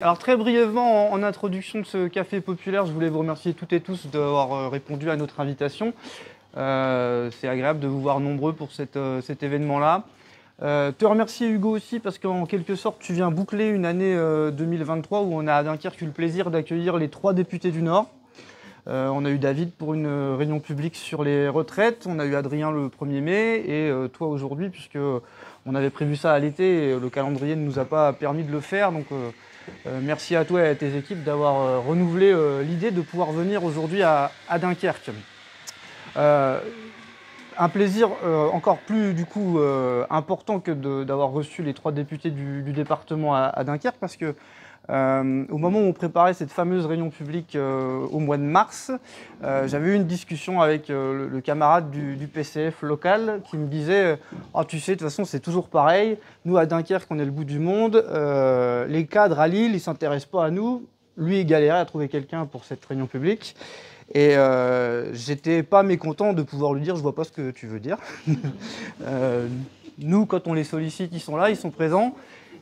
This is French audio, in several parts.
Alors très brièvement, en introduction de ce café populaire, je voulais vous remercier toutes et tous d'avoir euh, répondu à notre invitation. Euh, c'est agréable de vous voir nombreux pour euh, cet événement-là. te remercier Hugo aussi parce qu'en quelque sorte tu viens boucler une année 2023 où on a à Dunkerque eu le plaisir d'accueillir les trois députés du Nord. on a eu David pour une réunion publique sur les retraites, on a eu Adrien le 1er mai et toi aujourd'hui puisque on avait prévu ça à l'été et le calendrier ne nous a pas permis de le faire. Donc euh, merci à toi et à tes équipes d'avoir euh, renouvelé euh, l'idée de pouvoir venir aujourd'hui à, Dunkerque. un plaisir encore plus du coup important que d'avoir reçu les trois députés du, département à, Dunkerque parce que euh, au moment où on préparait cette fameuse réunion publique euh, au mois de mars, euh, j'avais eu une discussion avec le, camarade du, PCF local qui me disait ah, tu sais, de toute façon, c'est toujours pareil. Nous, à Dunkerque, on est le bout du monde. les cadres à Lille, ils ne s'intéressent pas à nous. Lui, il galérait à trouver quelqu'un pour cette réunion publique. Et j'étais pas mécontent de pouvoir lui dire Je vois pas ce que tu veux dire. nous, quand on les sollicite, ils sont là, ils sont présents.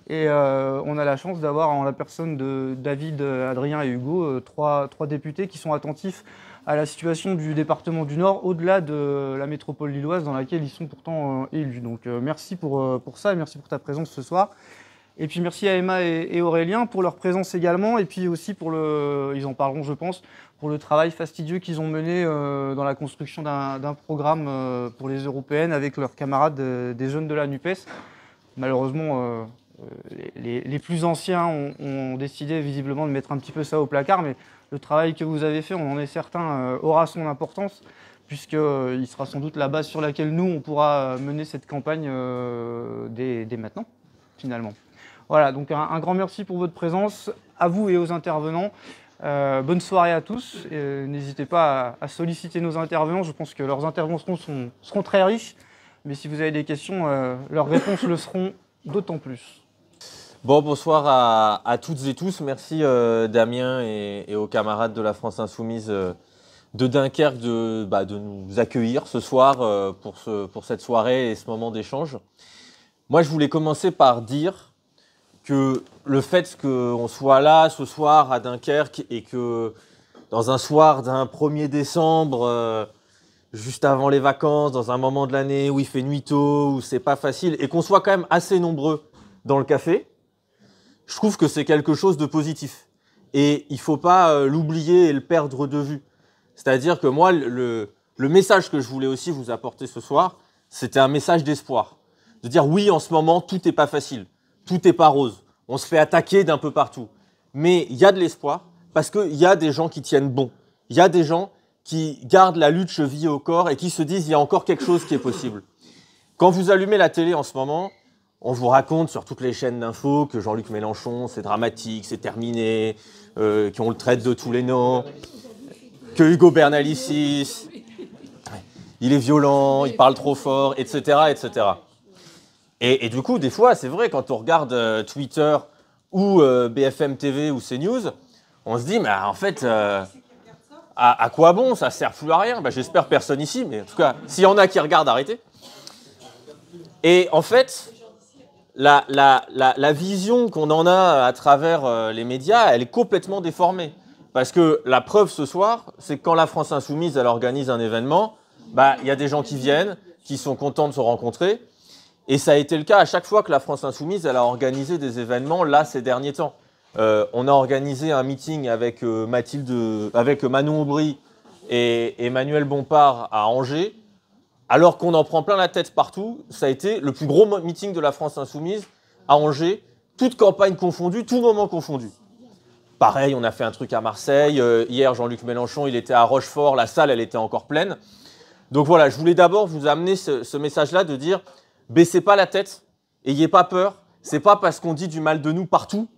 Et euh, on a la chance d'avoir en la personne de David, euh, Adrien et Hugo euh, trois, trois, députés qui sont attentifs à la situation du département du Nord au-delà de la métropole lilloise dans laquelle ils sont pourtant élus. Donc merci pour, pour ça et merci pour ta présence ce soir. Et puis merci à Emma et, Aurélien pour leur présence également, et puis aussi pour le, ils en parleront je pense, pour le travail fastidieux qu'ils ont mené dans la construction d'un programme pour les européennes avec leurs camarades des jeunes de la NUPES. Malheureusement, euh, les, plus anciens ont, décidé visiblement de mettre un petit peu ça au placard, mais le travail que vous avez fait, on en est certain, euh, aura son importance, puisqu'il euh, sera sans doute la base sur laquelle nous, on pourra mener cette campagne dès, maintenant, finalement. Voilà, donc un, grand merci pour votre présence, à vous et aux intervenants. bonne soirée à tous. N'hésitez pas à, solliciter nos intervenants. Je pense que leurs interventions seront, très riches. Mais si vous avez des questions, leurs réponses le seront d'autant plus. Bon, bonsoir à, toutes et tous. Merci euh, Damien et, aux camarades de la France Insoumise euh, de Dunkerque bah, de, nous accueillir ce soir euh, pour, pour, cette soirée et ce moment d'échange. Moi, je voulais commencer par dire que le fait qu'on soit là ce soir à Dunkerque et que dans un soir d'un 1er décembre, juste avant les vacances, dans un moment de l'année où il fait nuit tôt, où c'est pas facile, et qu'on soit quand même assez nombreux dans le café, je trouve que c'est quelque chose de positif. Et il ne faut pas euh, l'oublier et le perdre de vue. C'est-à-dire que moi, le, message que je voulais aussi vous apporter ce soir, c'était un message d'espoir. De dire oui, en ce moment, tout n'est pas facile, tout n'est pas rose, on se fait attaquer d'un peu partout. Mais il y a de l'espoir parce qu'il y a des gens qui tiennent bon. Il y a des gens qui gardent la lutte cheville au corps et qui se disent il y a encore quelque chose qui est possible. Quand vous allumez la télé en ce moment, on vous raconte sur toutes les chaînes d'infos que Jean-Luc Mélenchon, c'est dramatique, c'est terminé, euh, qu'on le traite de tous les noms, que Hugo Bernalicis, il est violent, il parle trop fort, etc. etc. Et, du coup, des fois, c'est vrai, quand on regarde euh, Twitter ou euh, BFM TV ou CNews, on se dit, mais en fait, à, quoi bon Ça sert plus à rien. Bah, j'espère personne ici, mais en tout cas, s'il y en a qui regardent, arrêtez. Et en fait, la, vision qu'on en a à travers euh, les médias, elle est complètement déformée. Parce que la preuve ce soir, c'est que quand la France Insoumise elle organise un événement, bah il y a des gens qui viennent, qui sont contents de se rencontrer. Et ça a été le cas à chaque fois que la France Insoumise elle a organisé des événements là ces derniers temps. Euh, on a organisé un meeting avec, euh, Mathilde, avec Manon Aubry et Emmanuel Bompard à Angers alors qu'on en prend plein la tête partout. Ça a été le plus gros meeting de la France insoumise à Angers, toute campagne confondue, tout moment confondu. Pareil, on a fait un truc à Marseille. Euh, hier, Jean-Luc Mélenchon, il était à Rochefort, la salle, elle était encore pleine. Donc voilà, je voulais d'abord vous amener ce, message-là de dire baissez pas la tête, ayez pas peur. C'est pas parce qu'on dit du mal de nous partout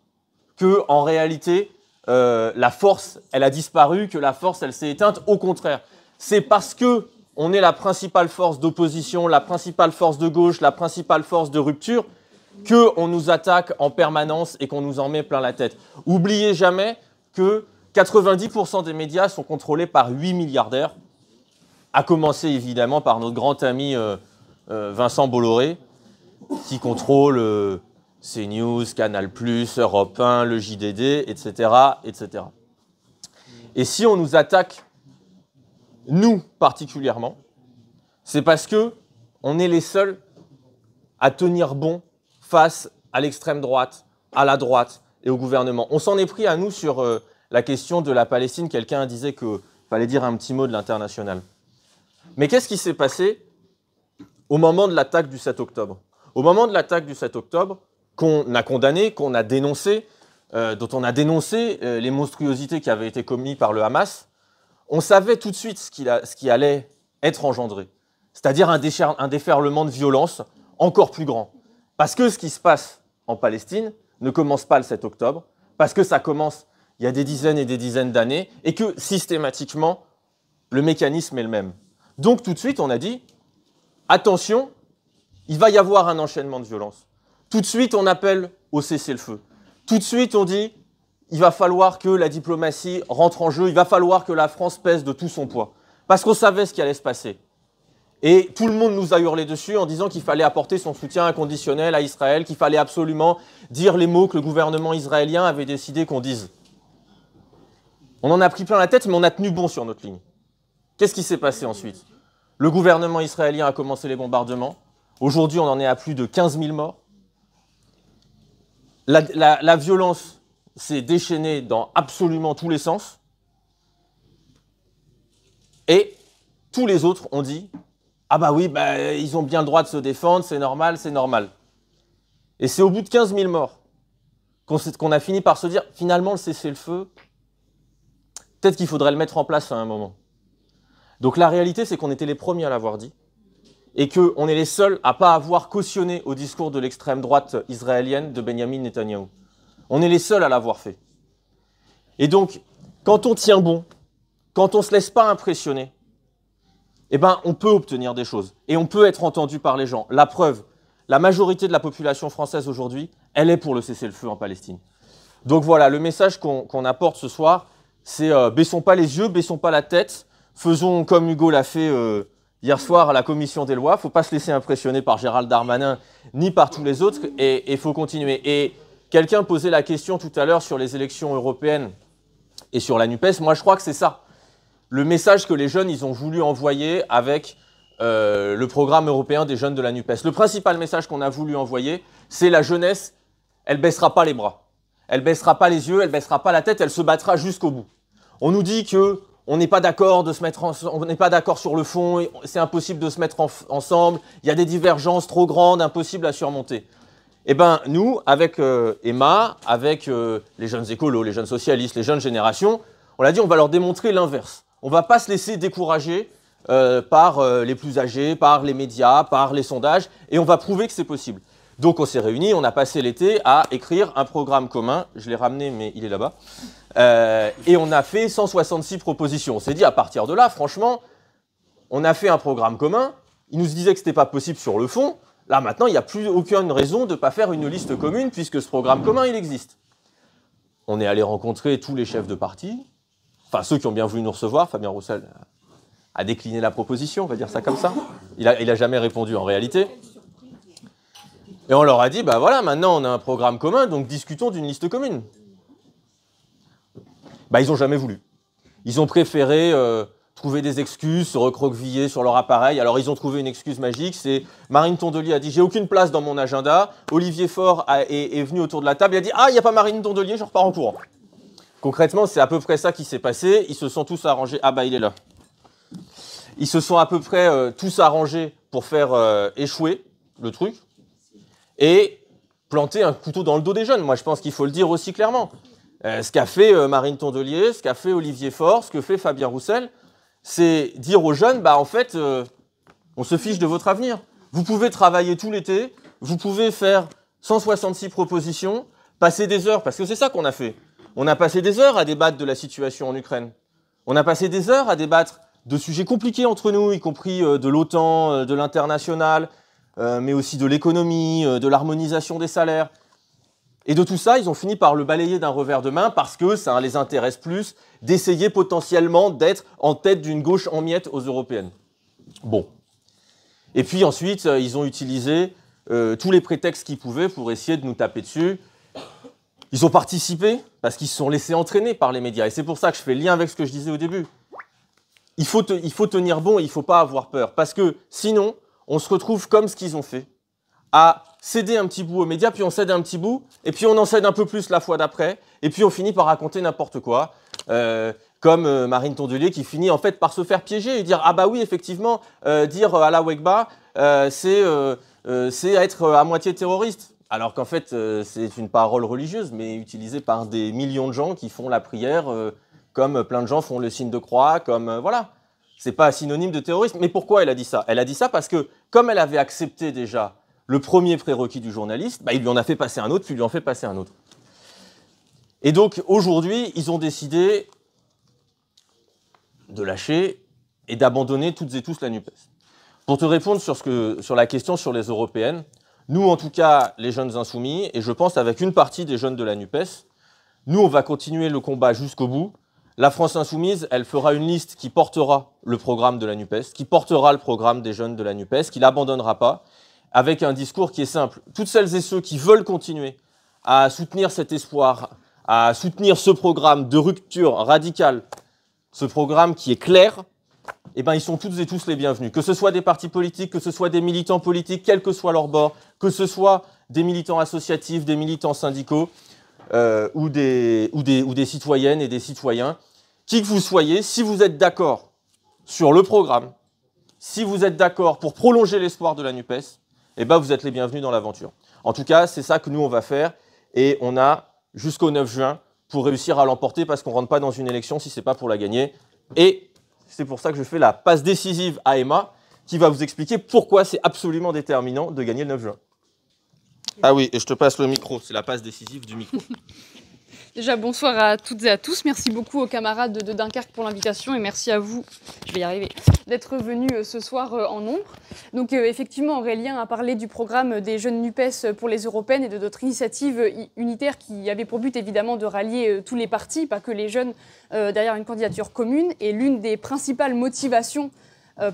que, en réalité, euh, la force, elle a disparu, que la force, elle s'est éteinte. Au contraire, c'est parce que on est la principale force d'opposition, la principale force de gauche, la principale force de rupture, que on nous attaque en permanence et qu'on nous en met plein la tête. Oubliez jamais que 90% des médias sont contrôlés par 8 milliardaires, à commencer évidemment par notre grand ami euh, euh, Vincent Bolloré, qui contrôle euh, CNews, Canal+, Europe 1, le JDD, etc., etc. Et si on nous attaque nous particulièrement, c'est parce que on est les seuls à tenir bon face à l'extrême droite, à la droite et au gouvernement. On s'en est pris à nous sur euh, la question de la Palestine. Quelqu'un disait qu'il fallait dire un petit mot de l'international. Mais qu'est-ce qui s'est passé au moment de l'attaque du 7 octobre Au moment de l'attaque du 7 octobre, qu'on a condamné, qu'on a dénoncé, euh, dont on a dénoncé euh, les monstruosités qui avaient été commises par le Hamas, on savait tout de suite ce, qui allait être engendré, c'est-à-dire un, déferlement de violence encore plus grand. Parce que ce qui se passe en Palestine ne commence pas le 7 octobre, parce que ça commence il y a des dizaines et des dizaines d'années, et que systématiquement, le mécanisme est le même. Donc tout de suite, on a dit, attention, il va y avoir un enchaînement de violence. Tout de suite, on appelle au cessez-le-feu. Tout de suite, on dit, il va falloir que la diplomatie rentre en jeu, il va falloir que la France pèse de tout son poids. Parce qu'on savait ce qui allait se passer. Et tout le monde nous a hurlé dessus en disant qu'il fallait apporter son soutien inconditionnel à Israël, qu'il fallait absolument dire les mots que le gouvernement israélien avait décidé qu'on dise. On en a pris plein la tête, mais on a tenu bon sur notre ligne. Qu'est-ce qui s'est passé ensuite Le gouvernement israélien a commencé les bombardements. Aujourd'hui, on en est à plus de 15 000 morts. La, violence s'est déchaîné dans absolument tous les sens. Et tous les autres ont dit Ah bah oui, bah, ils ont bien le droit de se défendre, c'est normal, c'est normal. Et c'est au bout de 15 000 morts qu'on a fini par se dire finalement, le cessez-le-feu, peut-être qu'il faudrait le mettre en place à un moment. Donc la réalité, c'est qu'on était les premiers à l'avoir dit et qu'on est les seuls à ne pas avoir cautionné au discours de l'extrême droite israélienne de Benjamin Netanyahu. On est les seuls à l'avoir fait. Et donc, quand on tient bon, quand on ne se laisse pas impressionner, eh ben, on peut obtenir des choses et on peut être entendu par les gens. La preuve, la majorité de la population française aujourd'hui, elle est pour le cessez-le-feu en Palestine. Donc voilà, le message qu'on apporte ce soir, c'est euh, baissons pas les yeux, baissons pas la tête, faisons comme Hugo l'a fait euh, hier soir à la commission des lois. Faut pas se laisser impressionner par Gérald Darmanin ni par tous les autres et il faut continuer. Et Quelqu'un posait la question tout à l'heure sur les élections européennes et sur la NUPES. Moi, je crois que c'est ça. Le message que les jeunes, ils ont voulu envoyer avec euh, le programme européen des jeunes de la NUPES. Le principal message qu'on a voulu envoyer, c'est la jeunesse, elle baissera pas les bras. Elle baissera pas les yeux, elle baissera pas la tête, elle se battra jusqu'au bout. On nous dit que on n'est pas d'accord de mettre on n'est pas d'accord sur le fond, c'est impossible de se mettre ensemble, il y a des divergences trop grandes, impossibles à surmonter. Eh bien, nous, avec euh, Emma, avec euh, les jeunes écolos, les jeunes socialistes, les jeunes générations, on a dit, on va leur démontrer l'inverse. On va pas se laisser décourager euh, par les plus âgés, par les médias, par les sondages, et on va prouver que c'est possible. Donc on s'est réunis, on a passé l'été à écrire un programme commun, je l'ai ramené mais il est là-bas, et on a fait 166 propositions. On s'est dit, à partir de là, franchement, on a fait un programme commun, ils nous disaient que ce n'était pas possible sur le fond, Là maintenant, il n'y a plus aucune raison de ne pas faire une liste commune puisque ce programme commun, il existe. On est allé rencontrer tous les chefs de parti, enfin ceux qui ont bien voulu nous recevoir, Fabien Roussel a décliné la proposition, on va dire ça comme ça. Il n'a il a jamais répondu en réalité. Et on leur a dit, ben voilà, maintenant on a un programme commun, donc discutons d'une liste commune. Bah ils n'ont jamais voulu. Ils ont préféré euh, trouver des excuses, se recroqueviller sur leur appareil. Alors ils ont trouvé une excuse magique, c'est Marine Tondelier a dit j'ai aucune place dans mon agenda. Olivier Faure est, venu autour de la table, et a dit ah il n'y a pas Marine Tondelier, je repars en courant. Concrètement, c'est à peu près ça qui s'est passé. Ils se sont tous arrangés. Ah bah il est là. Ils se sont à peu près euh, tous arrangés pour faire euh, échouer le truc et planter un couteau dans le dos des jeunes. Moi, je pense qu'il faut le dire aussi clairement. Euh, ce qu'a fait Marine Tondelier, ce qu'a fait Olivier Faure, ce que fait Fabien Roussel, c'est dire aux jeunes, bah en fait, euh, on se fiche de votre avenir. Vous pouvez travailler tout l'été, vous pouvez faire 166 propositions, passer des heures, parce que c'est ça qu'on a fait. On a passé des heures à débattre de la situation en Ukraine. On a passé des heures à débattre de sujets compliqués entre nous, y compris euh, de l'OTAN, euh, de l'international, mais aussi de l'économie, de l'harmonisation des salaires. Et de tout ça, ils ont fini par le balayer d'un revers de main parce que ça les intéresse plus d'essayer potentiellement d'être en tête d'une gauche en miettes aux européennes. Bon. Et puis ensuite, euh, ils ont utilisé euh, tous les prétextes qu'ils pouvaient pour essayer de nous taper dessus. Ils ont participé parce qu'ils se sont laissés entraîner par les médias. Et c'est pour ça que je fais lien avec ce que je disais au début. Il faut, il faut tenir bon et il ne faut pas avoir peur. Parce que sinon, on se retrouve comme ce qu'ils ont fait, à céder un petit bout aux médias, puis on cède un petit bout, et puis on en cède un peu plus la fois d'après, et puis on finit par raconter n'importe quoi. Euh, comme euh, Marine Tondelier qui finit en fait par se faire piéger et dire ah bah oui effectivement euh, dire à la Wegba euh, c'est c'est être à moitié terroriste alors qu'en fait c'est une parole religieuse mais utilisée par des millions de gens qui font la prière comme plein de gens font le signe de croix comme voilà c'est pas synonyme de terroriste mais pourquoi elle a dit ça elle a dit ça parce que comme elle avait accepté déjà le premier prérequis du journaliste, bah, il lui en a fait passer un autre, puis il lui en fait passer un autre. Et donc aujourd'hui, ils ont décidé de lâcher et d'abandonner toutes et tous la NUPES. Pour te répondre sur, sur la question sur les européennes, nous en tout cas, les jeunes insoumis, et je pense avec une partie des jeunes de la NUPES, nous on va continuer le combat jusqu'au bout. La France insoumise, elle fera une liste qui portera le programme de la NUPES, qui portera le programme des jeunes de la NUPES, qui l'abandonnera pas, avec un discours qui est simple. Toutes celles et ceux qui veulent continuer à soutenir cet espoir, à soutenir ce programme de rupture radicale, ce programme qui est clair, eh ben, ils sont toutes et tous les bienvenus. Que ce soit des partis politiques, que ce soit des militants politiques, quel que soit leur bord, que ce soit des militants associatifs, des militants syndicaux, euh, ou, des, ou, des, ou des citoyennes et des citoyens, qui que vous soyez, si vous êtes d'accord sur le programme, si vous êtes d'accord pour prolonger l'espoir de la NUPES, eh ben, vous êtes les bienvenus dans l'aventure. En tout cas, c'est ça que nous, on va faire. Et on a jusqu'au 9 juin pour réussir à l'emporter parce qu'on ne rentre pas dans une élection si ce n'est pas pour la gagner. Et c'est pour ça que je fais la passe décisive à Emma qui va vous expliquer pourquoi c'est absolument déterminant de gagner le 9 juin. Ah oui, et je te passe le micro, c'est la passe décisive du micro. Déjà, bonsoir à toutes et à tous. Merci beaucoup aux camarades de, Dunkerque pour l'invitation et merci à vous, je vais y arriver, d'être venus euh, ce soir euh, en nombre. Donc, euh, effectivement, Aurélien a parlé du programme des jeunes NUPES pour les européennes et de d'autres initiatives unitaire qui avait pour but évidemment de rallier tous les partis, pas que les jeunes, derrière une candidature commune. Et l'une des principales motivations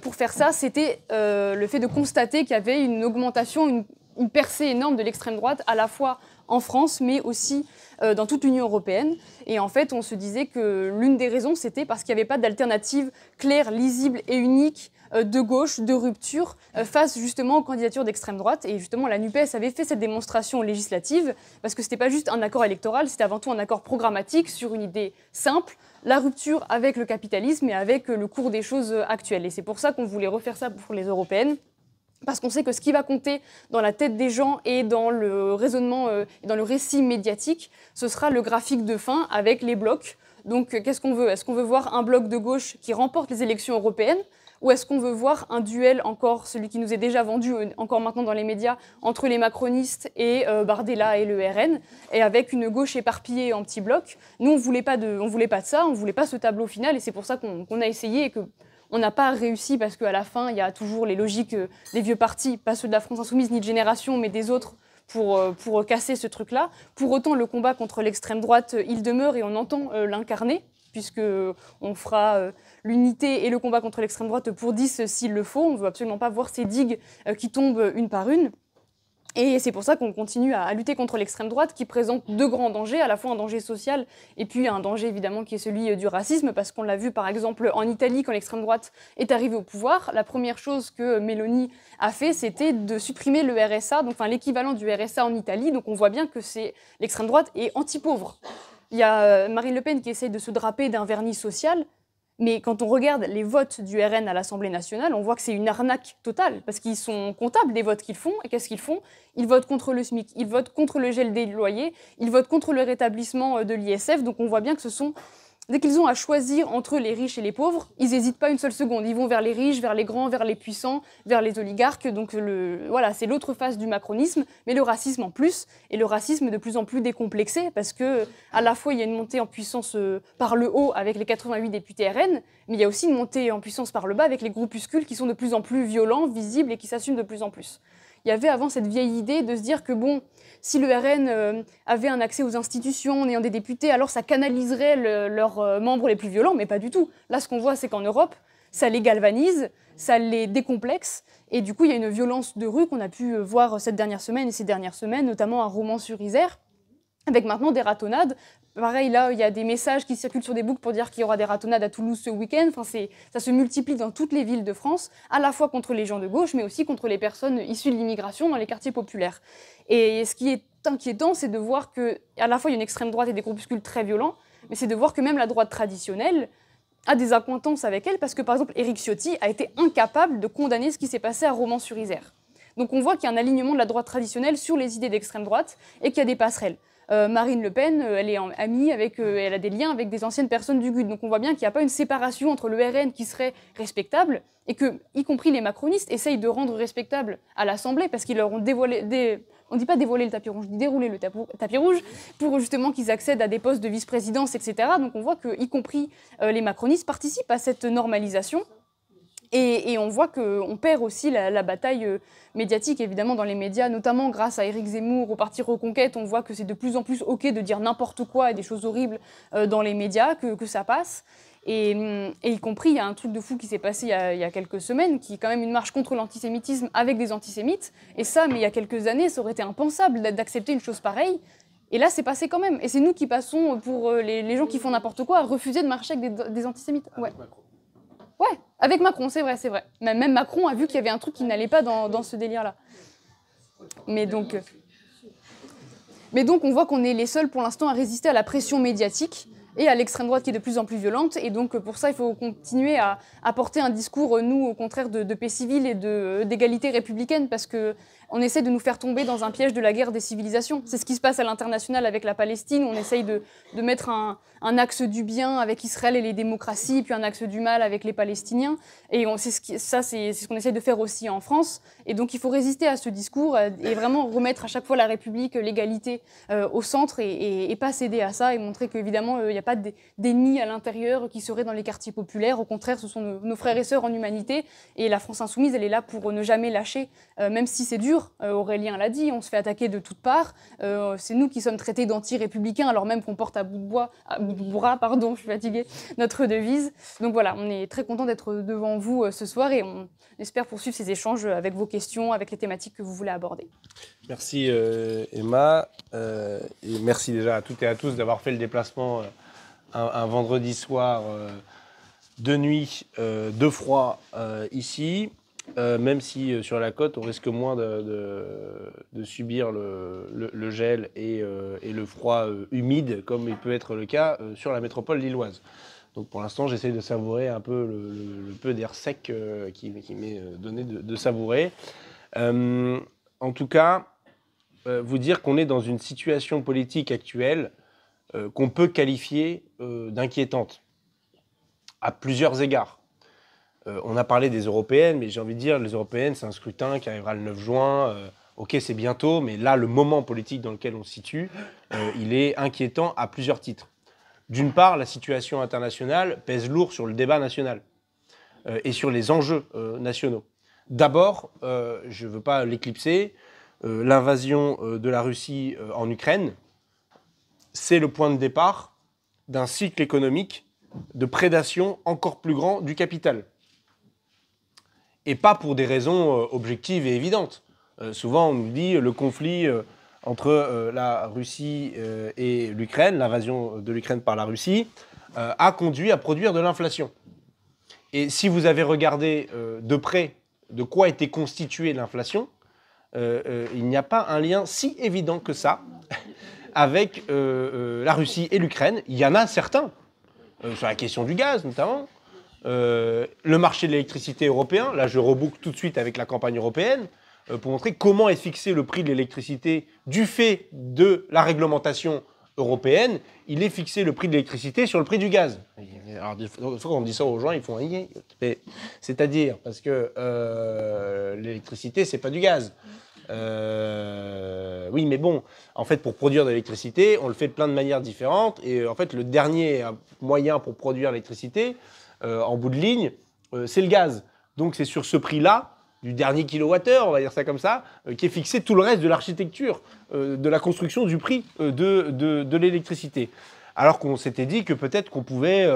pour faire ça, c'était le fait de constater qu'il y avait une augmentation, une percée énorme de l'extrême droite, à la fois en France, mais aussi euh, dans toute l'Union européenne. Et en fait, on se disait que l'une des raisons, c'était parce qu'il n'y avait pas d'alternative claire, lisible et unique euh, de gauche, de rupture, euh, face justement aux candidatures d'extrême droite. Et justement, la NUPES avait fait cette démonstration législative, parce que ce n'était pas juste un accord électoral, c'était avant tout un accord programmatique sur une idée simple, la rupture avec le capitalisme et avec le cours des choses actuelles. Et c'est pour ça qu'on voulait refaire ça pour les européennes parce qu'on sait que ce qui va compter dans la tête des gens et dans le raisonnement, euh, et dans le récit médiatique, ce sera le graphique de fin avec les blocs. Donc euh, qu'est-ce qu'on veut Est-ce qu'on veut voir un bloc de gauche qui remporte les élections européennes ou est-ce qu'on veut voir un duel encore, celui qui nous est déjà vendu euh, encore maintenant dans les médias, entre les macronistes et Bardella et le RN, et avec une gauche éparpillée en petits blocs Nous, on voulait pas de, voulait pas de ça, on voulait pas ce tableau final, et c'est pour ça qu'on a essayé et que on n'a pas réussi parce qu'à la fin, il y a toujours les logiques euh, des vieux partis, pas ceux de la France insoumise ni de Génération, mais des autres pour, euh, pour casser ce truc-là. Pour autant, le combat contre l'extrême droite, euh, il demeure et on entend l'incarner puisqu'on on fera l'unité et le combat contre l'extrême droite pour 10 s'il le faut. On ne veut absolument pas voir ces digues qui tombent une par une. Et c'est pour ça qu'on continue à, lutter contre l'extrême droite qui présente deux grands dangers, à la fois un danger social et puis un danger évidemment qui est celui euh, du racisme, parce qu'on l'a vu par exemple en Italie quand l'extrême droite est arrivée au pouvoir, la première chose que Mélanie a fait c'était de supprimer le RSA, donc l'équivalent du RSA en Italie, donc on voit bien que c'est l'extrême droite est anti-pauvre. Il y a euh, Marine Le Pen qui essaye de se draper d'un vernis social, mais quand on regarde les votes du RN à l'Assemblée nationale, on voit que c'est une arnaque totale, parce qu'ils sont comptables des votes qu'ils font. Et qu'est-ce qu'ils font Ils votent contre le SMIC, ils votent contre le gel des loyers, ils votent contre le rétablissement euh, de l'ISF. Donc on voit bien que ce sont dès qu'ils ont à choisir entre les riches et les pauvres, ils n'hésitent pas une seule seconde. Ils vont vers les riches, vers les grands, vers les puissants, vers les oligarques. Donc voilà, c'est l'autre face du macronisme, mais le racisme en plus, et le racisme de plus en plus décomplexé, parce que à la fois il y a une montée en puissance euh, par le haut avec les 88 députés RN, mais il y a aussi une montée en puissance par le bas avec les groupuscules qui sont de plus en plus violents, visibles et qui s'assument de plus en plus il y avait avant cette vieille idée de se dire que bon, si le RN euh, avait un accès aux institutions en ayant des députés, alors ça canaliserait leurs euh, membres les plus violents, mais pas du tout. Là, ce qu'on voit, c'est qu'en Europe, ça les galvanise, ça les décomplexe, et du coup, il y a une violence de rue qu'on a pu euh, voir cette dernière semaine et ces dernières semaines, notamment à Romans-sur-Isère, avec maintenant des ratonnades Pareil, là, il y a des messages qui circulent sur des boucles pour dire qu'il y aura des ratonnades à Toulouse ce week-end. ça se multiplie dans toutes les villes de France, à la fois contre les gens de gauche, mais aussi contre les personnes issues de l'immigration dans les quartiers populaires. Et ce qui est inquiétant, c'est de voir que, à la fois, il y a une extrême droite et des groupuscules très violents, mais c'est de voir que même la droite traditionnelle a des acquaintances avec elle, parce que, par exemple, Éric Ciotti a été incapable de condamner ce qui s'est passé à Romans-sur-Isère. Donc on voit qu'il y a un alignement de la droite traditionnelle sur les idées d'extrême droite et qu'il y a des passerelles. Euh, Marine Le Pen, euh, elle est amie avec, euh, elle a des liens avec des anciennes personnes du GUD. Donc on voit bien qu'il n'y a pas une séparation entre le RN qui serait respectable et que, y compris les macronistes, essayent de rendre respectable à l'Assemblée parce qu'ils leur ont dévoilé, on ne dit pas dévoiler le tapis rouge, on dit dérouler le tapis rouge pour justement qu'ils accèdent à des postes de vice-présidence, etc. Donc on voit que, y compris les macronistes, participent à cette normalisation et, on voit qu'on perd aussi la, bataille euh, médiatique, évidemment, dans les médias, notamment grâce à Éric Zemmour, au parti Reconquête. On voit que c'est de plus en plus OK de dire n'importe quoi et des choses horribles euh, dans les médias, que, ça passe. Hum, et, y compris, il y a un truc de fou qui s'est passé il y, a, quelques semaines, qui est quand même une marche contre l'antisémitisme avec des antisémites. Et ça, mais il y a quelques années, ça aurait été impensable d'accepter une chose pareille. Et là, c'est passé quand même. Et c'est nous qui passons, pour euh, les, gens qui font n'importe quoi, à refuser de marcher avec des, antisémites. Ouais, avec Macron, c'est vrai, c'est vrai. Même Macron a vu qu'il y avait un truc qui n'allait pas dans, ce délire-là. Mais donc, euh, mais donc, on voit qu'on est les seuls pour l'instant à résister à la pression médiatique et à l'extrême droite qui est de plus en plus violente. Et donc, pour ça, il faut continuer à apporter un discours, nous, au contraire, de, de paix civile et d'égalité républicaine, parce que on essaie de nous faire tomber dans un piège de la guerre des civilisations. C'est ce qui se passe à l'international avec la Palestine. On essaye de, mettre un, axe du bien avec Israël et les démocraties, puis un axe du mal avec les Palestiniens. Et on, ce qui, ça, c'est ce qu'on essaie de faire aussi en France. Et donc, il faut résister à ce discours et vraiment remettre à chaque fois la République, l'égalité euh, au centre et, pas céder à ça et montrer qu'évidemment, euh, il n'y a pas d'ennemis à l'intérieur qui seraient dans les quartiers populaires. Au contraire, ce sont nos, frères et sœurs en humanité. Et la France insoumise, elle est là pour ne jamais lâcher, euh, même si c'est dur. Euh, Aurélien l'a dit, on se fait attaquer de toutes parts. Euh, c'est nous qui sommes traités d'anti-républicains alors même qu'on porte à bout de bois, bras, pardon, je suis notre devise. Donc voilà, on est très content d'être devant vous euh, ce soir et on espère poursuivre ces échanges avec vos questions, avec les thématiques que vous voulez aborder. Merci Emma et merci déjà à toutes et à tous d'avoir fait le déplacement un, vendredi soir de nuit, de froid ici. Euh, même si euh, sur la côte, on risque moins de, subir le, gel et, euh, le froid humide, comme il peut être le cas sur la métropole lilloise. Donc pour l'instant, j'essaie de savourer un peu le, peu d'air sec qui, m'est donné de savourer. en tout cas, vous dire qu'on est dans une situation politique actuelle qu'on peut qualifier d'inquiétante à plusieurs égards. Euh, on a parlé des européennes, mais j'ai envie de dire, les européennes, c'est un scrutin qui arrivera le 9 juin. Euh, ok, c'est bientôt, mais là, le moment politique dans lequel on se situe, euh, il est inquiétant à plusieurs titres. D'une part, la situation internationale pèse lourd sur le débat national et sur les enjeux nationaux. D'abord, je ne veux pas l'éclipser, l'invasion de la Russie en Ukraine, c'est le point de départ d'un cycle économique de prédation encore plus grand du capital et pas pour des raisons euh, objectives et évidentes. Euh, souvent, on nous dit euh, le conflit entre la Russie et l'Ukraine, l'invasion de l'Ukraine par la Russie, a conduit à produire de l'inflation. Et si vous avez regardé de près de quoi était constituée l'inflation, il n'y a pas un lien si évident que ça avec la Russie et l'Ukraine. Il y en a certains, sur la question du gaz notamment, euh, le marché de l'électricité européen. Là, je reboucle tout de suite avec la campagne européenne euh, pour montrer comment est fixé le prix de l'électricité du fait de la réglementation européenne. Il est fixé le prix de l'électricité sur le prix du gaz. Alors, fois on dit ça aux gens, ils font C'est-à-dire, parce que euh, l'électricité, c'est pas du gaz. Euh, oui, mais bon, en fait, pour produire de l'électricité, on le fait de plein de manières différentes. Et en fait, le dernier moyen pour produire l'électricité, euh, en bout de ligne, euh, c'est le gaz. Donc c'est sur ce prix-là, du dernier kilowattheure, on va dire ça comme ça, euh, qui est fixé tout le reste de l'architecture, de la construction du prix de, l'électricité. Alors qu'on s'était dit que peut-être qu'on pouvait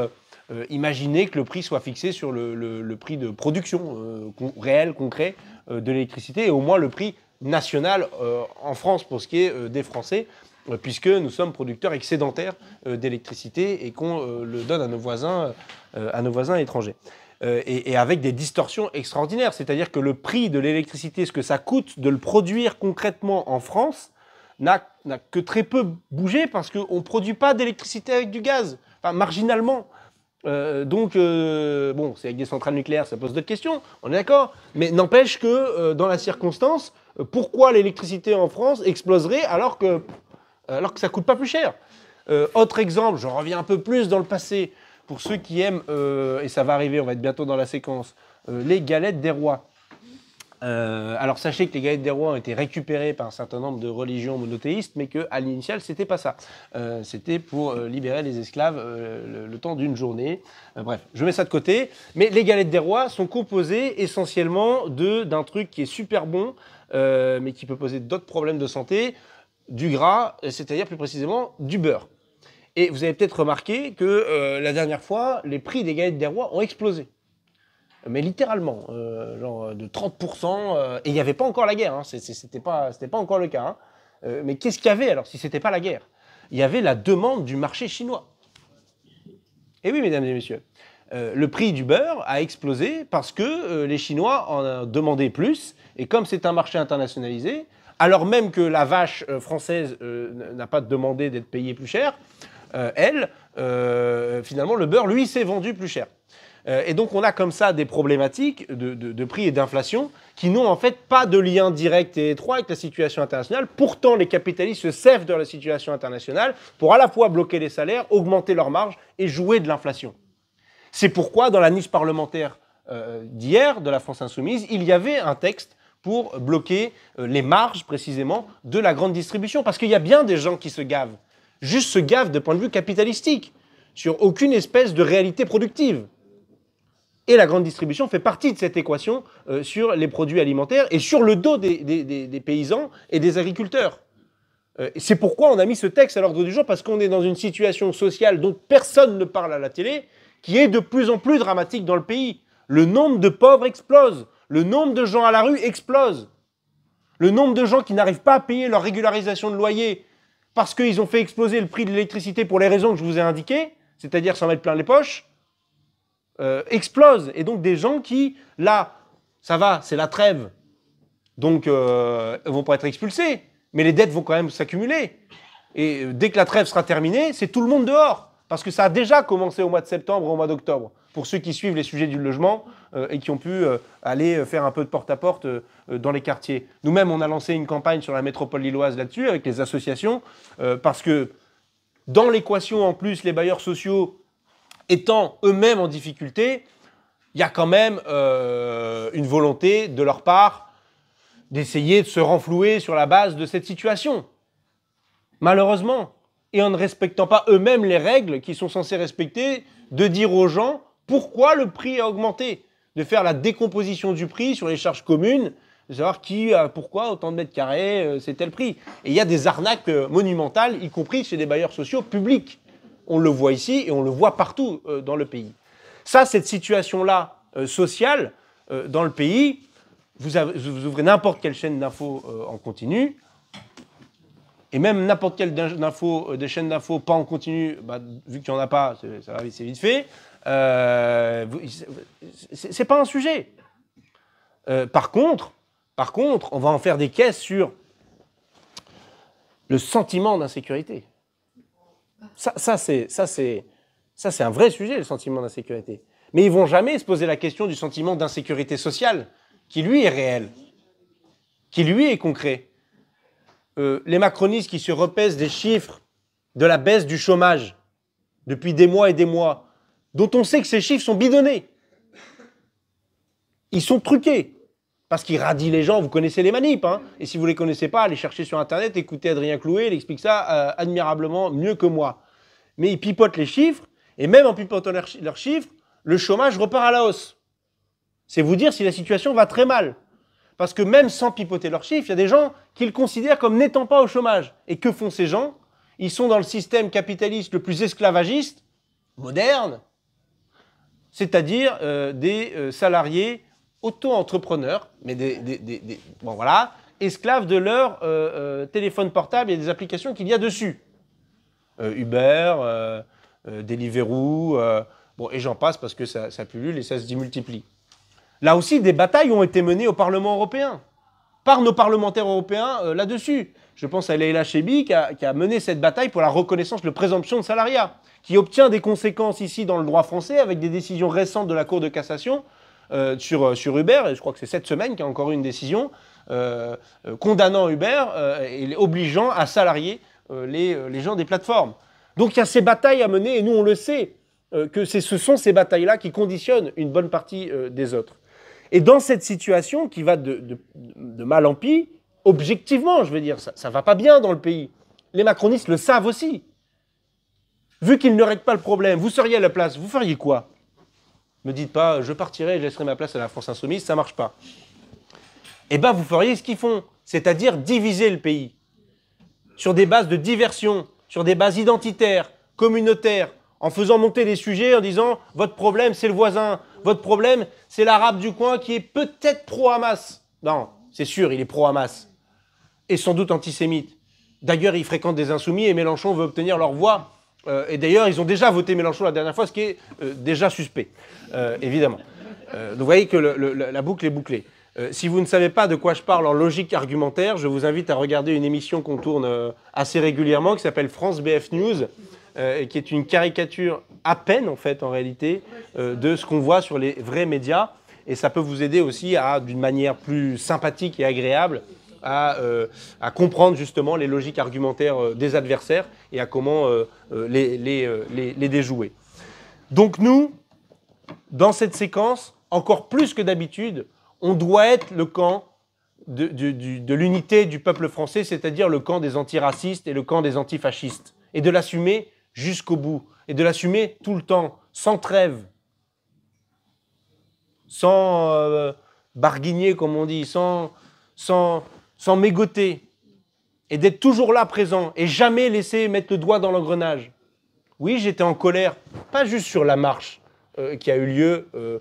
imaginer que le prix soit fixé sur le, prix de production réel, concret de l'électricité, et au moins le prix national en France pour ce qui est des Français. Euh, puisque nous sommes producteurs excédentaires euh, d'électricité et qu'on euh, le donne à nos voisins, à nos voisins étrangers. Et, avec des distorsions extraordinaires. C'est-à-dire que le prix de l'électricité, ce que ça coûte de le produire concrètement en France, n'a que très peu bougé parce qu'on ne produit pas d'électricité avec du gaz, enfin, marginalement. donc, bon, c'est avec des centrales nucléaires, ça pose d'autres questions, on est d'accord, mais n'empêche que dans la circonstance, pourquoi l'électricité en France exploserait alors que euh, alors que ça coûte pas plus cher. Euh, autre exemple, je reviens un peu plus dans le passé, pour ceux qui aiment, euh, et ça va arriver, on va être bientôt dans la séquence, les galettes des rois. alors sachez que les galettes des rois ont été récupérées par un certain nombre de religions monothéistes, mais qu'à l'initiale, c'était pas ça. c'était pour libérer les esclaves le, le, temps d'une journée. bref, je mets ça de côté. Mais les galettes des rois sont composées essentiellement d'un truc qui est super bon, mais qui peut poser d'autres problèmes de santé du gras, euh, c'est-à-dire plus précisément du beurre. Et vous avez peut-être remarqué que euh, la dernière fois, les prix des galettes des rois ont explosé. Mais littéralement, euh, de 30%, et il n'y avait pas encore la guerre, hein. ce n'était pas, pas, encore le cas. Hein. mais qu'est-ce qu'il y avait alors si ce n'était pas la guerre Il y avait la demande du marché chinois. Et eh oui, mesdames et messieurs, le prix du beurre a explosé parce que les Chinois en demandaient plus, et comme c'est un marché internationalisé, alors même que la vache euh, française euh, n'a pas demandé d'être payée plus cher, euh, elle, finalement, le beurre, lui, s'est vendu plus cher. et donc, on a comme ça des problématiques de, prix et d'inflation qui n'ont en fait pas de lien direct et étroit avec la situation internationale. Pourtant, les capitalistes se servent de la situation internationale pour à la fois bloquer les salaires, augmenter leurs marges et jouer de l'inflation. C'est pourquoi, dans la niche parlementaire d'hier de la France insoumise, il y avait un texte pour bloquer euh, les marges précisément de la grande distribution. Parce qu'il y a bien des gens qui se gavent, juste se gavent de point de vue capitalistique, sur aucune espèce de réalité productive. Et la grande distribution fait partie de cette équation euh, sur les produits alimentaires et sur le dos des, paysans et des agriculteurs. Euh, c'est pourquoi on a mis ce texte à l'ordre du jour, parce qu'on est dans une situation sociale dont personne ne parle à la télé, qui est de plus en plus dramatique dans le pays. Le nombre de pauvres explose, le nombre de gens à la rue explose. Le nombre de gens qui n'arrivent pas à payer leur régularisation de loyer parce qu'ils ont fait exploser le prix de l'électricité pour les raisons que je vous ai indiquées, c'est-à-dire s'en mettre plein les poches, euh, explose. Et donc des gens qui, là, ça va, c'est la trêve, donc ne euh, vont pas être expulsés, mais les dettes vont quand même s'accumuler. Et euh, dès que la trêve sera terminée, c'est tout le monde dehors, parce que ça a déjà commencé au mois de septembre, au mois d'octobre. Pour ceux qui suivent les sujets du logement, euh, et qui ont pu euh, aller euh, faire un peu de porte-à-porte dans les quartiers. Nous-mêmes, on a lancé une campagne sur la métropole lilloise là-dessus avec les associations parce que dans l'équation, en plus, les bailleurs sociaux étant eux-mêmes en difficulté, il y a quand même une volonté de leur part d'essayer de se renflouer sur la base de cette situation. Malheureusement. Et en ne respectant pas eux-mêmes les règles qui sont censés respecter, de dire aux gens pourquoi le prix a augmenté de faire la décomposition du prix sur les charges communes, de savoir qui, pourquoi, autant de mètres carrés, euh, c'est tel prix. Et il y a des arnaques euh, monumentales, y compris chez des bailleurs sociaux publics. On le voit ici et on le voit partout euh, dans le pays. Ça, cette situation-là sociale dans le pays, vous, ouvrez n'importe quelle chaîne d'infos en continu, et même n'importe quelle d'info, des chaînes d'infos pas en continu, bah, vu qu'il n'y en a pas, c'est vite fait. Euh, c'est pas un sujet. Euh, par contre, par contre, on va en faire des caisses sur le sentiment d'insécurité. Ça, c'est un vrai sujet le sentiment d'insécurité. Mais ils vont jamais se poser la question du sentiment d'insécurité sociale qui lui est réel, qui lui est concret. Euh, les macronistes qui se repèsent des chiffres de la baisse du chômage depuis des mois et des mois, dont on sait que ces chiffres sont bidonnés. Ils sont truqués. Parce qu'ils radient les gens, vous connaissez les manips, hein et si vous ne les connaissez pas, allez chercher sur Internet, écoutez Adrien Clouet, il explique ça euh, admirablement mieux que moi. Mais ils pipotent les chiffres, et même en pipotant leurs chiffres, le chômage repart à la hausse. C'est vous dire si la situation va très mal. Parce que même sans pipoter leurs chiffres, il y a des gens qu'ils considèrent comme n'étant pas au chômage. Et que font ces gens Ils sont dans le système capitaliste le plus esclavagiste, moderne, c'est-à-dire euh, des euh, salariés auto-entrepreneurs, mais des, voilà, esclaves de leur euh, téléphone portable et des applications qu'il y a dessus. Uber, Deliveroo, bon, et j'en passe parce que ça, ça pullule et ça se démultiplie. Là aussi, des batailles ont été menées au Parlement européen, par nos parlementaires européens là-dessus. Je pense à Leila Chebi qui a, qui a mené cette bataille pour la reconnaissance, de présomption de salariat qui obtient des conséquences ici dans le droit français avec des décisions récentes de la Cour de cassation euh, sur, euh, sur Uber, et je crois que c'est cette semaine qu'il y a encore une décision euh, condamnant Uber et obligeant à salarier les, gens des plateformes. Donc il y a ces batailles à mener, et nous on le sait, que ce sont ces batailles-là qui conditionnent une bonne partie des autres. Et dans cette situation qui va de, de mal en pis, objectivement, je veux dire, ça ne va pas bien dans le pays. Les macronistes le savent aussi. Vu qu'ils ne règlent pas le problème, vous seriez à la place, vous feriez quoi Me dites pas, je partirai je laisserai ma place à la France insoumise, ça marche pas. Eh bien, vous feriez ce qu'ils font, c'est-à-dire diviser le pays sur des bases de diversion, sur des bases identitaires, communautaires, en faisant monter les sujets en disant votre problème c'est le voisin, votre problème c'est l'arabe du coin qui est peut-être pro-Hamas. Non, c'est sûr, il est pro-Hamas et sans doute antisémite. D'ailleurs, il fréquente des insoumis et Mélenchon veut obtenir leur voix euh, et d'ailleurs, ils ont déjà voté Mélenchon la dernière fois, ce qui est euh, déjà suspect, euh, évidemment. donc vous voyez que la boucle est bouclée. si vous ne savez pas de quoi je parle en logique argumentaire, je vous invite à regarder une émission qu'on tourne assez régulièrement qui s'appelle France BF News, qui est une caricature à peine, en fait, en réalité, de ce qu'on voit sur les vrais médias. Et ça peut vous aider aussi à, d'une manière plus sympathique et agréable, euh, à, comprendre justement les logiques argumentaires euh, des adversaires et à comment euh, les, les, déjouer. Donc nous, dans cette séquence, encore plus que d'habitude, on doit être le camp de, l'unité du peuple français, c'est-à-dire le camp des antiracistes et le camp des antifascistes, et de l'assumer jusqu'au bout, et de l'assumer tout le temps, sans trêve, sans barguigner, comme on dit, sans, sans, sans mégoter et d'être toujours là présent et jamais laisser mettre le doigt dans l'engrenage. Oui, j'étais en colère, pas juste sur la marche euh, qui a eu lieu. Euh,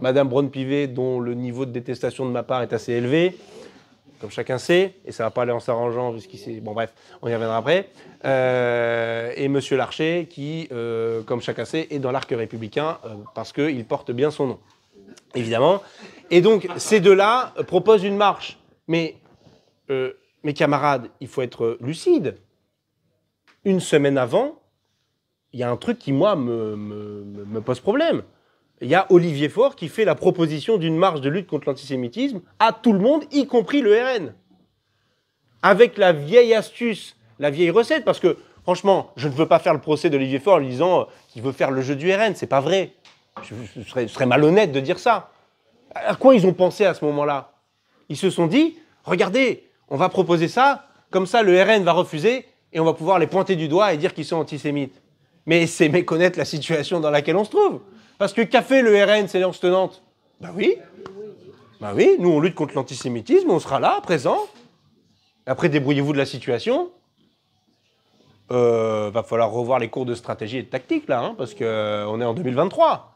Madame Braun-Pivet, dont le niveau de détestation de ma part est assez élevé, comme chacun sait, et ça va pas aller en s'arrangeant puisqu'il s'est... Bon bref, on y reviendra après. Euh, et Monsieur Larcher, qui, comme chacun sait, est dans l'arc républicain parce qu'il porte bien son nom, évidemment. Et donc, ces deux-là proposent une marche. Mais euh, mes camarades, il faut être lucide. Une semaine avant, il y a un truc qui, moi, me, pose problème. Il y a Olivier Faure qui fait la proposition d'une marche de lutte contre l'antisémitisme à tout le monde, y compris le RN. Avec la vieille astuce, la vieille recette, parce que franchement, je ne veux pas faire le procès d'Olivier Faure en lui disant euh, qu'il veut faire le jeu du RN, c'est pas vrai. Ce serais malhonnête de dire ça. À quoi ils ont pensé à ce moment-là ils se sont dit, regardez, on va proposer ça, comme ça le RN va refuser et on va pouvoir les pointer du doigt et dire qu'ils sont antisémites. Mais c'est méconnaître la situation dans laquelle on se trouve. Parce que qu'a fait le RN, séance tenante Ben bah oui. Ben oui, nous on lutte contre l'antisémitisme, on sera là, présent. Après, débrouillez-vous de la situation. Il euh, va falloir revoir les cours de stratégie et de tactique là, hein, parce qu'on euh, est en 2023.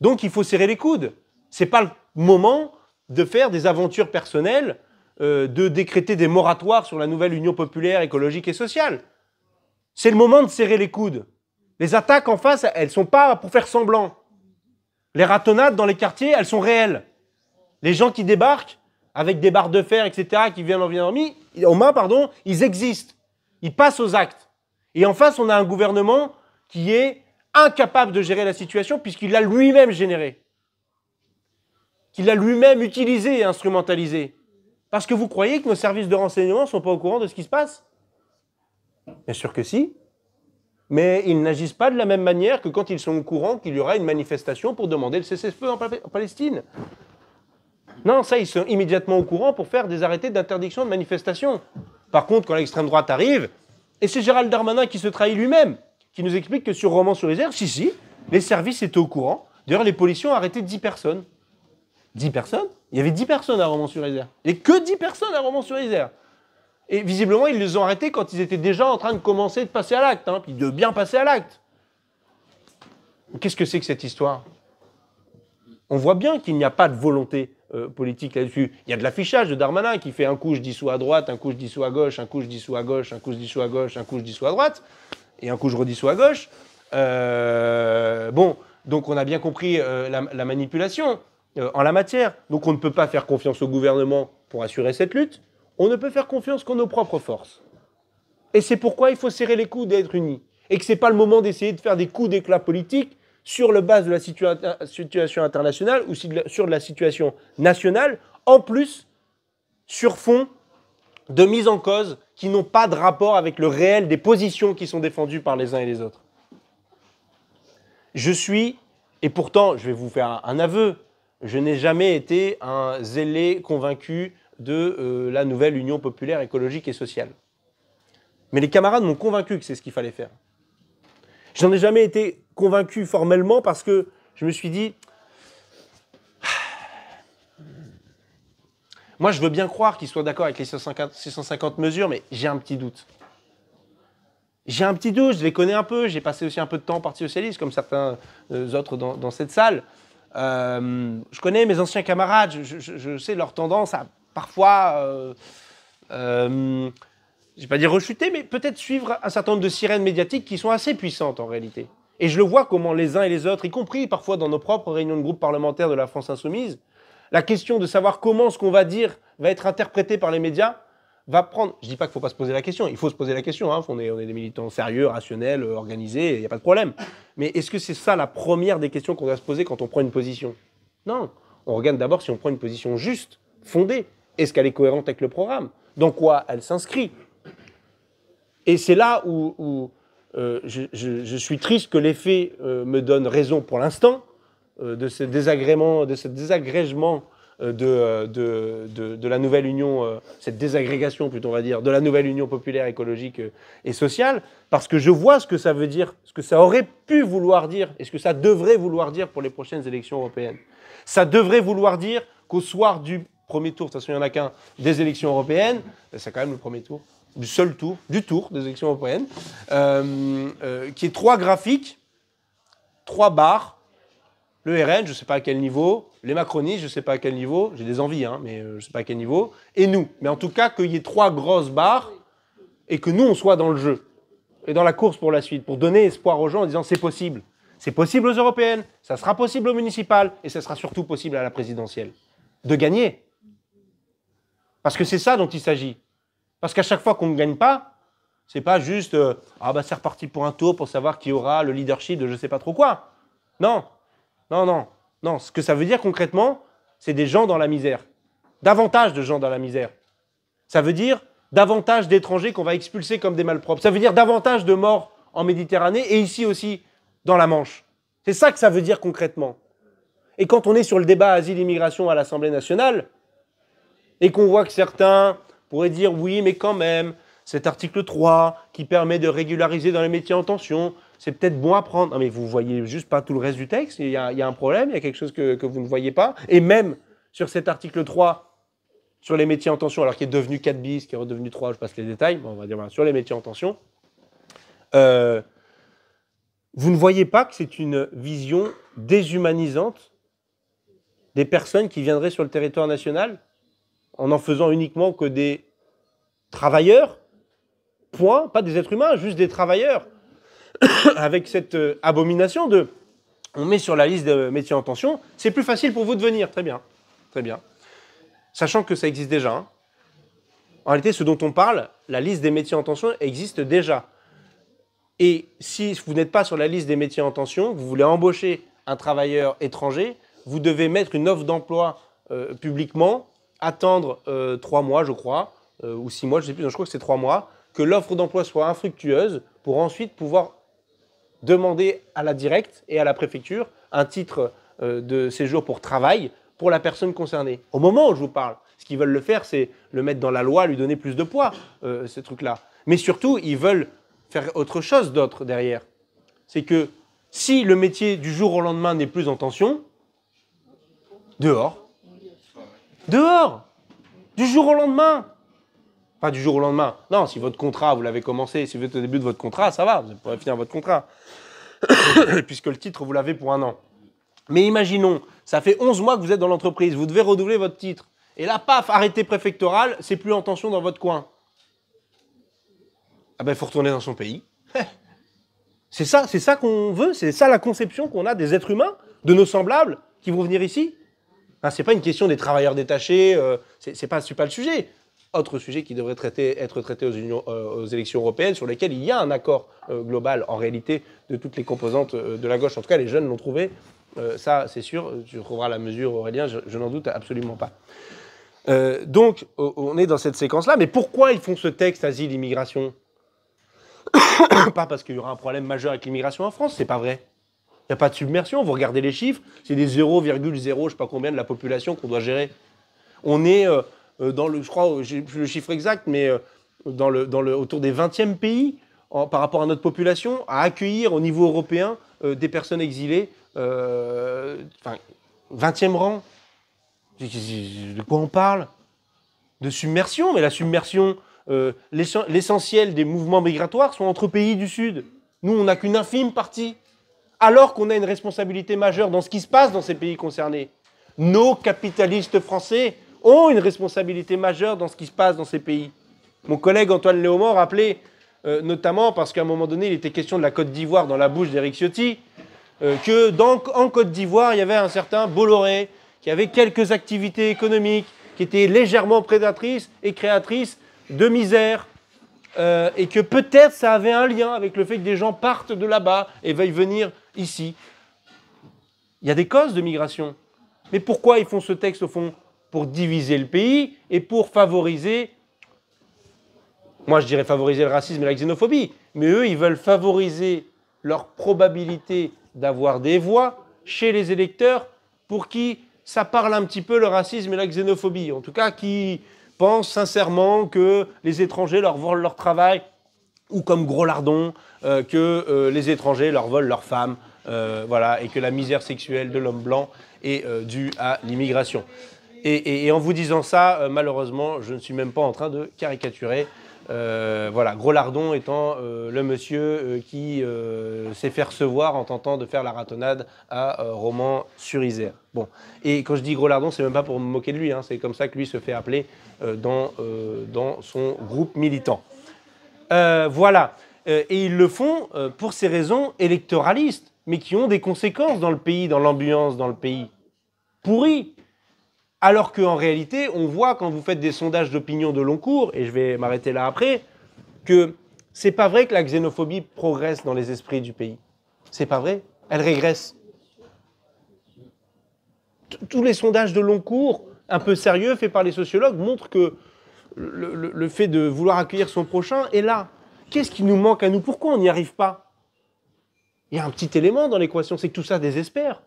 Donc il faut serrer les coudes. C'est pas le moment de faire des aventures personnelles, euh, de décréter des moratoires sur la nouvelle Union populaire, écologique et sociale. C'est le moment de serrer les coudes. Les attaques en face, elles ne sont pas pour faire semblant. Les ratonnades dans les quartiers, elles sont réelles. Les gens qui débarquent avec des barres de fer, etc., qui viennent en Vietnam, en main, pardon, ils existent. Ils passent aux actes. Et en face, on a un gouvernement qui est incapable de gérer la situation puisqu'il l'a lui-même générée qu'il a lui-même utilisé et instrumentalisé. Parce que vous croyez que nos services de renseignement ne sont pas au courant de ce qui se passe Bien sûr que si. Mais ils n'agissent pas de la même manière que quand ils sont au courant qu'il y aura une manifestation pour demander le cessez-le-feu en, Palestine. Non, ça, ils sont immédiatement au courant pour faire des arrêtés d'interdiction de manifestation. Par contre, quand l'extrême droite arrive, et c'est Gérald Darmanin qui se trahit lui-même, qui nous explique que sur Roman sur airs, si, si, les services étaient au courant. D'ailleurs, les policiers ont arrêté 10 personnes. 10 personnes. Il y avait 10 personnes à Romans-sur-Isère. Et que 10 personnes à Romans-sur-Isère. Et visiblement, ils les ont arrêtés quand ils étaient déjà en train de commencer de passer à l'acte, hein, puis de bien passer à l'acte. Qu'est-ce que c'est que cette histoire On voit bien qu'il n'y a pas de volonté euh, politique là-dessus. Il y a de l'affichage de Darmanin qui fait un coup je dissous à droite, un coup je dissous à gauche, un coup je dissous à gauche, un coup je dissous à gauche, un coup je dissous à droite, et un coup je redissous à gauche. Euh, bon, donc on a bien compris euh, la manipulation. Euh, en la matière. Donc on ne peut pas faire confiance au gouvernement pour assurer cette lutte. On ne peut faire confiance qu'en nos propres forces. Et c'est pourquoi il faut serrer les coudes et être unis. Et que ce n'est pas le moment d'essayer de faire des coups d'éclat politique sur le base de la situation internationale ou sur de la situation nationale, en plus sur fond de mise en cause qui n'ont pas de rapport avec le réel des positions qui sont défendues par les uns et les autres. Je suis, et pourtant je vais vous faire un aveu, je n'ai jamais été un zélé convaincu de euh, la nouvelle Union populaire écologique et sociale. Mais les camarades m'ont convaincu que c'est ce qu'il fallait faire. Je n'en ai jamais été convaincu formellement parce que je me suis dit, moi je veux bien croire qu'ils soient d'accord avec les 650, mesures, mais j'ai un petit doute. J'ai un petit doute, je les connais un peu, j'ai passé aussi un peu de temps au Parti Socialiste, comme certains euh, autres dans cette salle. Euh, je connais mes anciens camarades, je, sais leur tendance à parfois, euh, euh, vais pas dire rechuter, mais peut-être suivre un certain nombre de sirènes médiatiques qui sont assez puissantes en réalité. Et je le vois comment les uns et les autres, y compris parfois dans nos propres réunions de groupe parlementaire de la France insoumise, la question de savoir comment ce qu'on va dire va être interprété par les médias va prendre. Je dis pas qu'il faut pas se poser la question. Il faut se poser la question. Hein. On, est, des militants sérieux, rationnels, euh, organisés. Il n'y a pas de problème. Mais est-ce que c'est ça la première des questions qu'on doit se poser quand on prend une position Non. On regarde d'abord si on prend une position juste, fondée. Est-ce qu'elle est cohérente avec le programme Dans quoi elle s'inscrit Et c'est là où, euh, je, suis triste que les faits euh, me donnent raison pour l'instant de ce désagrément, de ce désagrégement euh, euh, de, de, la nouvelle union, euh, cette désagrégation plutôt on va dire, de la nouvelle union populaire, écologique et sociale, parce que je vois ce que ça veut dire, ce que ça aurait pu vouloir dire et ce que ça devrait vouloir dire pour les prochaines élections européennes. Ça devrait vouloir dire qu'au soir du premier tour, de toute façon il n'y en a qu'un, des élections européennes, ben, c'est quand même le premier tour, du seul tour, du tour des élections européennes, qui est trois graphiques, trois barres, le RN, je ne sais pas à quel niveau, les macronistes, je ne sais pas à quel niveau, j'ai des envies, hein, mais euh, je ne sais pas à quel niveau, et nous. Mais en tout cas, qu'il y ait trois grosses barres et que nous, on soit dans le jeu et dans la course pour la suite, pour donner espoir aux gens en disant c'est possible. C'est possible aux européennes, ça sera possible aux municipales et ça sera surtout possible à la présidentielle. De gagner. Parce que c'est ça dont il s'agit. Parce qu'à chaque fois qu'on ne gagne pas, c'est pas juste euh, ah bah c'est reparti pour un tour pour savoir qui aura le leadership de je sais pas trop quoi. Non, non, non. Non, ce que ça veut dire concrètement, c'est des gens dans la misère. Davantage de gens dans la misère. Ça veut dire davantage d'étrangers qu'on va expulser comme des malpropres. Ça veut dire davantage de morts en Méditerranée et ici aussi dans la Manche. C'est ça que ça veut dire concrètement. Et quand on est sur le débat asile-immigration à l'Assemblée nationale, et qu'on voit que certains pourraient dire oui, mais quand même, cet article 3 qui permet de régulariser dans les métiers en tension, c'est peut-être bon à prendre. Non, mais vous voyez juste pas tout le reste du texte, il y a, un problème, il y a quelque chose que, vous ne voyez pas. Et même sur cet article 3, sur les métiers en tension, alors qu'il est devenu 4 bis, qui est redevenu 3, je passe les détails, mais on va dire sur les métiers en tension, euh, vous ne voyez pas que c'est une vision déshumanisante des personnes qui viendraient sur le territoire national en en faisant uniquement que des travailleurs, point, pas des êtres humains, juste des travailleurs. avec cette euh, abomination de on met sur la liste de métiers en tension, c'est plus facile pour vous de venir. Très bien, très bien. Sachant que ça existe déjà. Hein. En réalité, ce dont on parle, la liste des métiers en tension existe déjà. Et si vous n'êtes pas sur la liste des métiers en tension, vous voulez embaucher un travailleur étranger, vous devez mettre une offre d'emploi euh, publiquement, attendre euh, trois mois, je crois, ou six mois, je ne sais plus, je crois que c'est trois mois, que l'offre d'emploi soit infructueuse pour ensuite pouvoir demander à la directe et à la préfecture un titre euh, de séjour pour travail pour la personne concernée. Au moment où je vous parle, ce qu'ils veulent le faire, c'est le mettre dans la loi, lui donner plus de poids, euh, ce truc-là. Mais surtout, ils veulent faire autre chose d'autre derrière. C'est que si le métier du jour au lendemain n'est plus en tension, dehors, dehors, du jour au lendemain, pas du jour au lendemain. Non, si votre contrat, vous l'avez commencé, si vous êtes au début de votre contrat, ça va, vous pourrez finir votre contrat. Puisque le titre, vous l'avez pour un an. Mais imaginons, ça fait 11 mois que vous êtes dans l'entreprise, vous devez redoubler votre titre. Et là, paf, arrêté préfectoral, c'est plus en tension dans votre coin. Ah ben, il faut retourner dans son pays. c'est ça, c'est ça qu'on veut, c'est ça la conception qu'on a des êtres humains, de nos semblables, qui vont venir ici. Ce ah, c'est pas une question des travailleurs détachés, euh, c'est pas, pas le sujet autre sujet qui devrait traiter, être traité euh, aux, élections européennes, sur lesquelles il y a un accord euh, global, en réalité, de toutes les composantes euh, de la gauche. En tout cas, les jeunes l'ont trouvé. ça, c'est sûr. Tu trouveras la mesure, Aurélien, je, n'en doute absolument pas. donc, on est dans cette séquence-là. Mais pourquoi ils font ce texte asile, immigration Pas parce qu'il y aura un problème majeur avec l'immigration en France, c'est pas vrai. Il n'y a pas de submersion. Vous regardez les chiffres, c'est des 0,0, je sais pas combien de la population qu'on doit gérer. On est euh, dans le, je crois, euh, j'ai plus le chiffre exact, mais euh, dans le, autour des 20e pays par rapport à notre population à accueillir au niveau européen des personnes exilées. Enfin, 20e rang. De quoi on parle De submersion, mais la submersion, l'essentiel des mouvements migratoires sont entre pays du Sud. Nous, on n'a qu'une infime partie, alors qu'on a une responsabilité majeure dans ce qui se passe dans ces pays concernés. Nos capitalistes français ont une responsabilité majeure dans ce qui se passe dans ces pays. Mon collègue Antoine Léaumont rappelait, euh, notamment parce qu'à un moment donné, il était question de la Côte d'Ivoire dans la bouche d'Eric Ciotti, euh, que en Côte d'Ivoire, il y avait un certain Bolloré qui avait quelques activités économiques, qui étaient légèrement prédatrices et créatrices de misère. Euh, et que peut-être ça avait un lien avec le fait que des gens partent de là-bas et veuillent venir ici. Il y a des causes de migration. Mais pourquoi ils font ce texte au fond pour diviser le pays et pour favoriser, moi je dirais favoriser le racisme et la xénophobie, mais eux, ils veulent favoriser leur probabilité d'avoir des voix chez les électeurs pour qui ça parle un petit peu le racisme et la xénophobie, en tout cas qui pensent sincèrement que les étrangers leur volent leur travail, ou comme gros lardons, euh, que euh, les étrangers leur volent leur femme euh, voilà, et que la misère sexuelle de l'homme blanc est due à l'immigration. Et, en vous disant ça, euh, malheureusement, je ne suis même pas en train de caricaturer. Euh, voilà, Gros étant euh, le monsieur qui s'est fait recevoir en tentant de faire la ratonnade à Roman sur isère Bon, et quand je dis Gros c'est même pas pour me moquer de lui, hein. c'est comme ça que lui se fait appeler dans, dans son groupe militant. voilà, et ils le font pour ces raisons électoralistes, mais qui ont des conséquences dans le pays, dans l'ambiance dans le pays. Pourri, alors qu'en réalité, on voit quand vous faites des sondages d'opinion de long cours, et je vais m'arrêter là après, que c'est pas vrai que la xénophobie progresse dans les esprits du pays. C'est pas vrai. Elle régresse. Tous les sondages de long cours, un peu sérieux, faits par les sociologues, montrent que le, fait de vouloir accueillir son prochain est là. Qu'est-ce qui nous manque à nous Pourquoi on n'y arrive pas Il y a un petit élément dans l'équation, c'est que tout ça désespère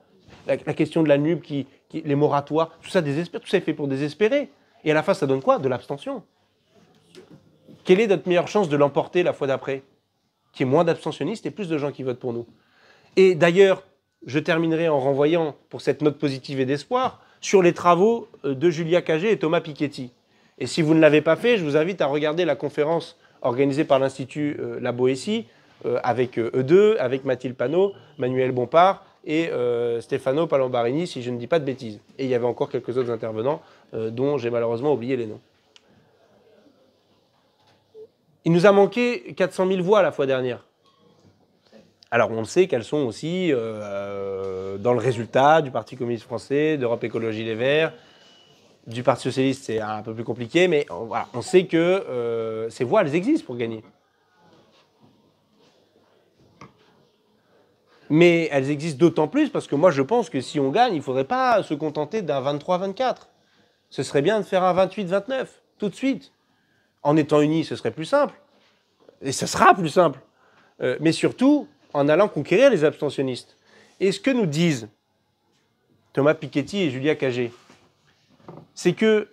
la, question de la nube, qui, les moratoires, tout ça, tout ça est fait pour désespérer. Et à la fin, ça donne quoi De l'abstention. Quelle est notre meilleure chance de l'emporter la fois d'après Qu'il y ait moins d'abstentionnistes et plus de gens qui votent pour nous. Et d'ailleurs, je terminerai en renvoyant, pour cette note positive et d'espoir, sur les travaux euh, de Julia Cagé et Thomas Piketty. Et si vous ne l'avez pas fait, je vous invite à regarder la conférence organisée par l'Institut euh, La Boétie, euh, avec e deux, avec Mathilde Panot, Manuel Bompard, et euh, Stefano Palombarini, si je ne dis pas de bêtises. Et il y avait encore quelques autres intervenants euh, dont j'ai malheureusement oublié les noms. Il nous a manqué 400 000 voix la fois dernière. Alors on sait qu'elles sont aussi euh, dans le résultat du Parti communiste français, d'Europe Écologie Les Verts, du Parti socialiste, c'est un peu plus compliqué, mais on, sait que ces voix, elles existent pour gagner. Mais elles existent d'autant plus parce que moi, je pense que si on gagne, il ne faudrait pas se contenter d'un 23-24. Ce serait bien de faire un 28-29, tout de suite. En étant unis, ce serait plus simple. Et ce sera plus simple. Euh, mais surtout, en allant conquérir les abstentionnistes. Et ce que nous disent Thomas Piketty et Julia Cagé, c'est que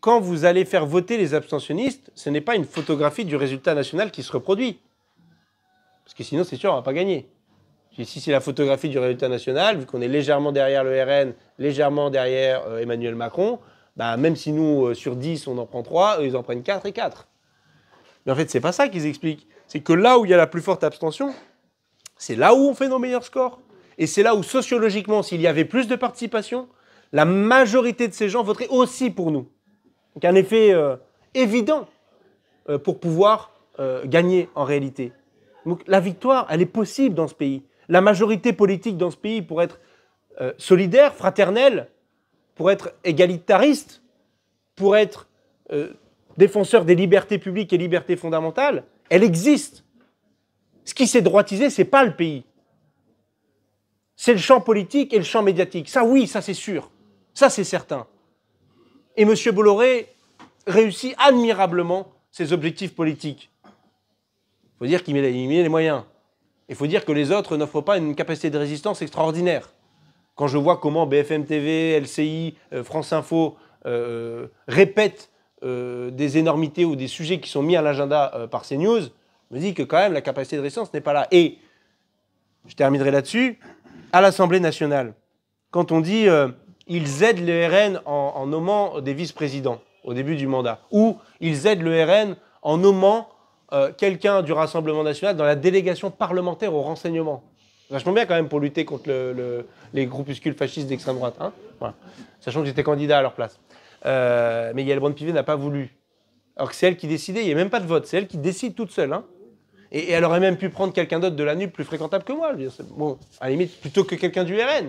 quand vous allez faire voter les abstentionnistes, ce n'est pas une photographie du résultat national qui se reproduit. Parce que sinon, c'est sûr, on ne va pas gagner. Ici, c'est la photographie du résultat national, vu qu'on est légèrement derrière le RN, légèrement derrière euh, Emmanuel Macron, bah, même si nous, euh, sur 10, on en prend 3, ils en prennent 4 et 4. Mais en fait, n'est pas ça qu'ils expliquent. C'est que là où il y a la plus forte abstention, c'est là où on fait nos meilleurs scores. Et c'est là où, sociologiquement, s'il y avait plus de participation, la majorité de ces gens voteraient aussi pour nous. Donc un effet euh, évident pour pouvoir gagner en réalité. Donc la victoire, elle est possible dans ce pays la majorité politique dans ce pays pour être euh, solidaire, fraternelle, pour être égalitariste, pour être euh, défenseur des libertés publiques et libertés fondamentales, elle existe. Ce qui s'est droitisé, n'est pas le pays. C'est le champ politique et le champ médiatique. Ça, oui, ça c'est sûr. Ça, c'est certain. Et M. Bolloré réussit admirablement ses objectifs politiques. Il faut dire qu'il met les moyens. Il faut dire que les autres n'offrent pas une capacité de résistance extraordinaire. Quand je vois comment BFM TV, LCI, euh, France Info euh, euh, répètent des énormités ou des sujets qui sont mis à l'agenda par ces news, je me dis que quand même la capacité de résistance n'est pas là. Et je terminerai là-dessus. À l'Assemblée nationale, quand on dit ils aident le RN en, en nommant des vice-présidents au début du mandat, ou ils aident le RN en nommant euh, quelqu'un du Rassemblement national dans la délégation parlementaire au renseignement. Vachement bien quand même pour lutter contre les groupuscules fascistes d'extrême droite. Hein. Sachant que j'étais candidat à leur place. Euh, mais Yael Brand-Pivet n'a pas voulu. Alors que c'est elle qui décidait, il n'y a même pas de vote, c'est elle qui décide toute seule. Hein. et, elle aurait même pu prendre quelqu'un d'autre de la nuit plus fréquentable que moi. Bon, à la limite, plutôt que quelqu'un du RN.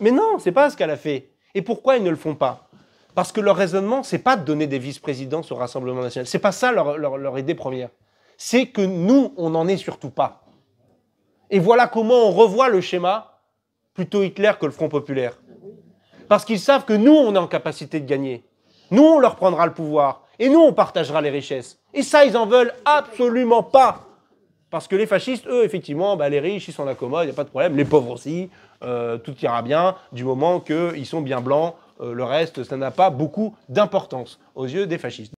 Mais non, c'est pas ce qu'elle a fait. Et pourquoi ils ne le font pas parce que leur raisonnement, c'est pas de donner des vice présidents au Rassemblement national. C'est pas ça leur, idée première. C'est que nous, on n'en est surtout pas. Et voilà comment on revoit le schéma plutôt Hitler que le Front populaire. Parce qu'ils savent que nous, on est en capacité de gagner. Nous, on leur prendra le pouvoir. Et nous, on partagera les richesses. Et ça, ils en veulent absolument pas. Parce que les fascistes, eux, effectivement, bah, les riches, ils sont la commode, il n'y a pas de problème. Les pauvres aussi, euh, tout ira bien, du moment qu'ils sont bien blancs, euh, le reste, ça n'a pas beaucoup d'importance aux yeux des fascistes.